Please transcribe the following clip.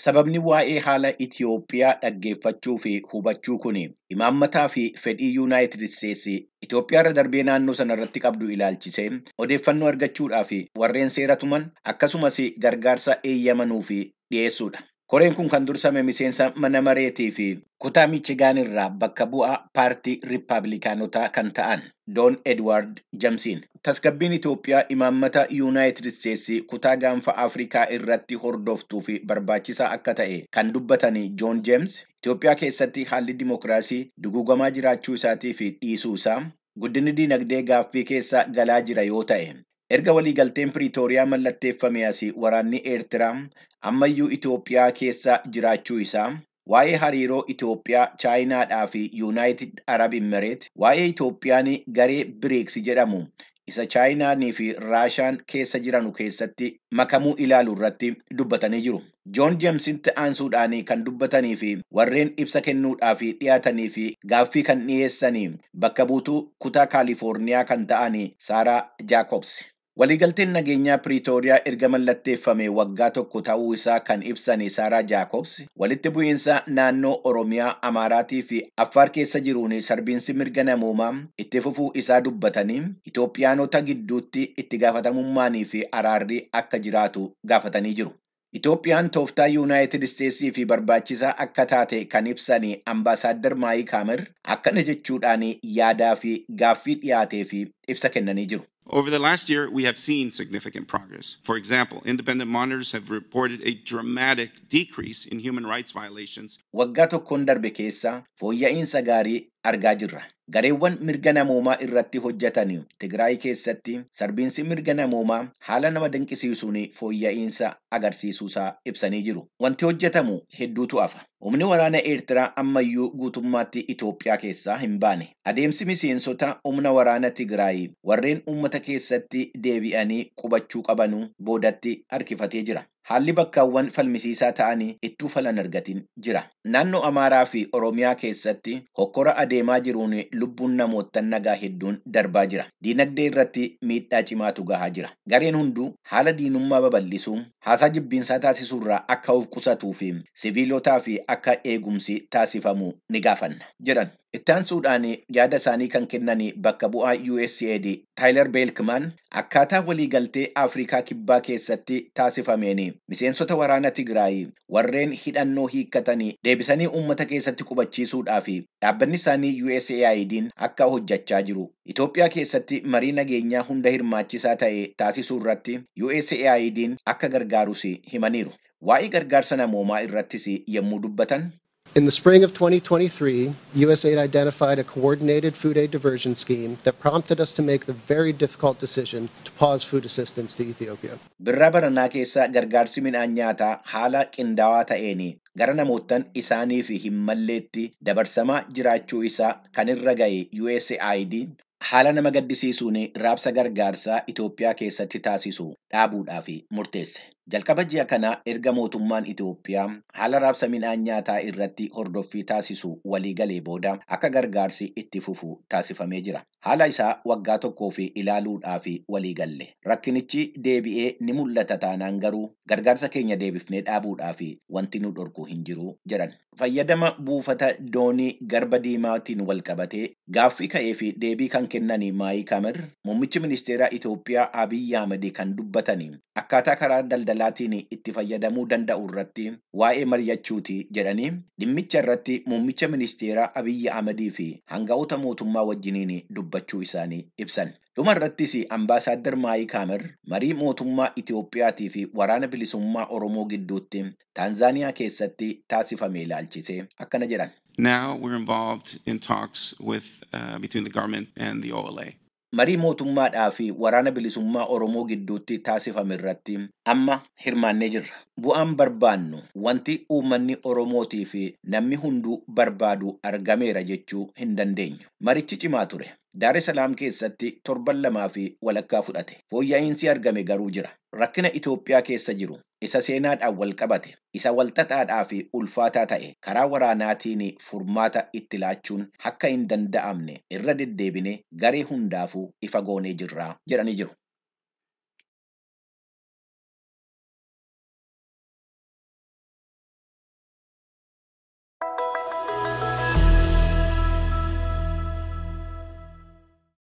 Sababni waa'ee haala Itoophiyaa dhaggeeffachuu fi hubachuu kun imaammataa fi fedhii Yuunaayitid Isteetsi Itoophiyaa irra darbee naannoo sana qabdu ilaalchisee odeeffannoo argachuudhaa fi warreen seera tuman akkasumas gargaarsa eeyyamanuuf dhiyeessuudha. Koreen kun kan dursame miseensa mana mareetii fi kutaa michigaan irraa bakka bu'aa paartii riippaabilikaanotaa kan ta'an Doon Edward Jamsiin. Tasgabbiin Itoophiyaa imaammata Yuunaayitid Isteetsii kutaa gaanfa Afrikaa irratti hordoftuu fi barbaachisaa akka ta'e kan dubbatan Joon Jeems. Itoophiyaa keessatti haalli dimookiraasii dugugamaa jiraachuu isaatii fi dhiisuu isaa guddinni dinagdee gaaffii keessa galaa jira yoo ta'e Erga waliigalteen Piriitooriyaa mallatteeffame asii waraanni Eertiraa ammayyuu Itoophiyaa keessa jiraachuu isaa, waa'ee hariiroo Itoophiyaa, Chaayinaadhaa fi Yuunaayitid Arab Imireet, waa'ee Itoophiyaan garee BRICS jedhamu isa Chaayinaanii fi Raashaan keessa jiran keessatti makamuu ilaalu irratti dubbatanii jiru. Joon Jeemsitti aansuudhaan kan dubbatanii fi warreen ibsa kennuudhaaf dhiyaatanii fi gaaffii kan dhiyeessanii bakka buutuu kutaa Kaalifoorniyaa kan ta'an Saaraa jaakobs Waliigalteen nageenyaa Priitooriyaa erga mallatteeffame waggaa tokko ta'uu isaa kan ibsan Saaraa Jaakobs walitti bu'iinsa naannoo Oromiyaa, Amaaraatii fi Affaar keessa jiruun sarbiinsi mirga namoomaa itti fufuu isaa dubbatanii Itoophiyaanota gidduutti itti gaafatamummaanii fi araarri akka jiraatu gaafatanii jiru. Itoophiyaan tooftaa Yuunaayitid fi barbaachisaa akka taate kan ibsan Ambaasaadder Maayik Haamer akkana jechuudhaan yaadaa fi gaaffii dhiyaatee fi ibsa kennanii jiru. Over the last year, we have seen significant progress. For example, independent monitors have reported a dramatic decrease in human rights violations. Waggaa tokkoon darbe keessa fooyya'iinsa gaarii argaa jirra. Gareewwan mirga namoomaa irratti hojjetan Tigraay keessatti sarbiinsi mirga namoomaa haala nama dinqisiisuun fooyya'insa agarsiisuusaa ibsanii jiru. Wanti hojjetamu hedduutu afa. Humni waraana Eertiraa ammayyuu guutummaatti Itoophiyaa keessaa hin baane. Adeemsi miseensota humna waraana Tigraay warreen uummata keessatti deebi'anii qubachuu qabanuu boodatti harkifatee jira. Haalli bakkaawwan falmisiisaa ta'anii ittuu falan argatin jira. Naannoo Amaaraa fi Oromiyaa keessatti hokkora adeemaa jiruun lubbuun namootan nagaa hedduun darbaa jira. Diinagdee irratti miidhaa cimaatu gahaa jira. Gareen hunduu haala diinummaa babal'isuu, haasaa jibbinsaa taasisuu irraa akka of qusatuu fi sibiilotaa fi akka eegumsi taasifamu ni gaafanna jedhan. Itti suudhaan yaada isaanii kan kennan bakka bu'aa USAID Taayilar Beelkimaan akkaataa waliigaltee Afrikaa Kibbaa keessatti taasifameen miseensota waraana Tigraay warreen hidhannoo hiikkatanii deebisanii uummata keessatti qubachiisuudhaaf dhaabbanni isaanii USAID'n akka hojjechaa jiru. Itoophiyaa keessatti marii nageenyaa hunda hirmaachisaa ta'e taasisuu irratti USAID'n akka gargaarus himaniiru. Waa'ee gargaarsa namoomaa irrattis yommuu dubbatan. In the spring of 2023, USAID identified a coordinated food aid diversion scheme that prompted us to make the very difficult decision to pause food assistance to Ethiopia. Birra baranaa keessa gargaarsi midhaan nyaataa haala qindaawaa ta'een gara namoottan isaanii fi hin malleetti dabarsamaa jiraachuu isaa kan irra ga'e USAID haala nama gaddisiisuun raabsa gargaarsaa Itoophiyaa keessatti taasisu dhaabuudhaaf murteesse. Jalqaba ji'a kana erga mootummaan Itoophiyaa haala raabsa midhaan nyaataa irratti hordoffii taasisu waliigalee booda akka gargaarsi itti fufu taasifamee jira. Haala isaa waggaa tokkoo fi ilaaluudhaaf waliigalle. Rakkinichi deebi'ee ni mul'ata taanaan garuu gargaarsa keenya deebifnee dhaabuudhaaf wanti nu dhorku hin jiru jedhan. Fayyadama buufata doonii garba diimaatiin wal qabatee gaaffii ka'ee fi deebii kan kennan maayi kamer muummichi ministeeraa Itoophiyaa Abiyyi Ahmad kan dubbatanii akkaataa karaa daldalaatiin itti fayyadamuu danda'u irratti waa'ee maryachuuti jedhanii dhimmicha irratti muummicha ministeeraa Abiyyi Ahmadii fi hanga'oota mootummaa wajjiniin dubbachuu isaanii ibsan. Dhuma irrattis ambaasaaddar Maayi Kaamer marii mootummaa Itoophiyaatii fi waraana bilisummaa Oromoo gidduutti Taanzaaniyaa keessatti taasifame ilaalchisee akkana jedhan. Now involved in talks uh, between the government and the OLA. marii mootummaadhaa fi waraana bilisummaa Oromoo gidduutti taasifame irratti amma hirmaannee jirra. Bu'aan barbaannu wanti uummanni Oromootii fi namni hunduu barbaadu argameera jechuu hin dandeenyu. Marichi cimaa ture. Daaresalaam keessatti torban lamaa fi walakkaa fudhate. Fooyyaa'iinsi argame garuu jira. Rakkina Itoophiyaa keessa jiru isa seenaadhaan wal qabate, isa walxaxaadhaa fi ulfaataa ta'e karaa waraanaatiin furmaata itti laachuun akka hin danda'amne irra deddeebine garee hundaafuu ifa goonee jirraa jedhanii jiru.